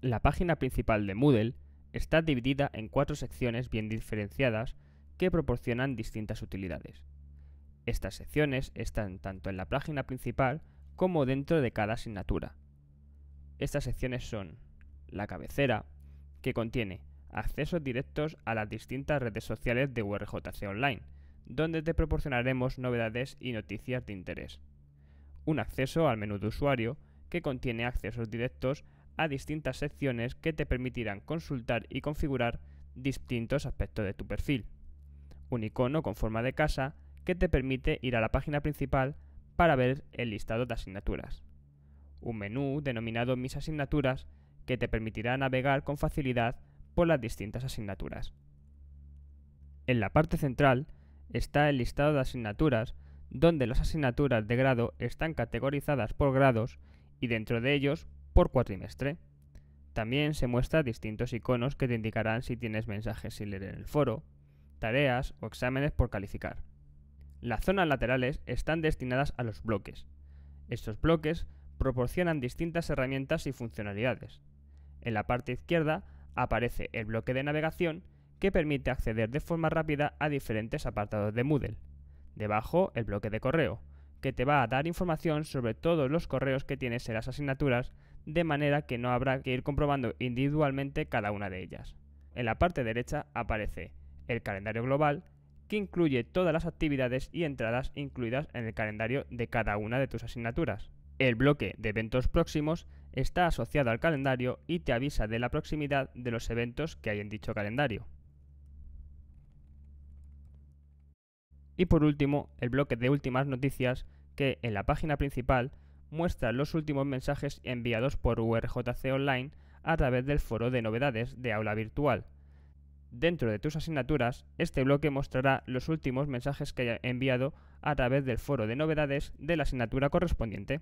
La página principal de Moodle está dividida en cuatro secciones bien diferenciadas que proporcionan distintas utilidades. Estas secciones están tanto en la página principal como dentro de cada asignatura. Estas secciones son la cabecera, que contiene accesos directos a las distintas redes sociales de URJC Online, donde te proporcionaremos novedades y noticias de interés. Un acceso al menú de usuario que contiene accesos directos a distintas secciones que te permitirán consultar y configurar distintos aspectos de tu perfil. Un icono con forma de casa que te permite ir a la página principal para ver el listado de asignaturas. Un menú denominado Mis asignaturas que te permitirá navegar con facilidad por las distintas asignaturas. En la parte central está el listado de asignaturas donde las asignaturas de grado están categorizadas por grados y dentro de ellos por cuatrimestre. También se muestran distintos iconos que te indicarán si tienes mensajes sin leer en el foro, tareas o exámenes por calificar. Las zonas laterales están destinadas a los bloques. Estos bloques proporcionan distintas herramientas y funcionalidades. En la parte izquierda aparece el bloque de navegación que permite acceder de forma rápida a diferentes apartados de Moodle. Debajo, el bloque de correo, que te va a dar información sobre todos los correos que tienes en las asignaturas, de manera que no habrá que ir comprobando individualmente cada una de ellas. En la parte derecha aparece el calendario global, que incluye todas las actividades y entradas incluidas en el calendario de cada una de tus asignaturas. El bloque de eventos próximos está asociado al calendario y te avisa de la proximidad de los eventos que hay en dicho calendario. Y por último, el bloque de últimas noticias que en la página principal muestra los últimos mensajes enviados por URJC Online a través del foro de novedades de aula virtual. Dentro de tus asignaturas, este bloque mostrará los últimos mensajes que haya enviado a través del foro de novedades de la asignatura correspondiente.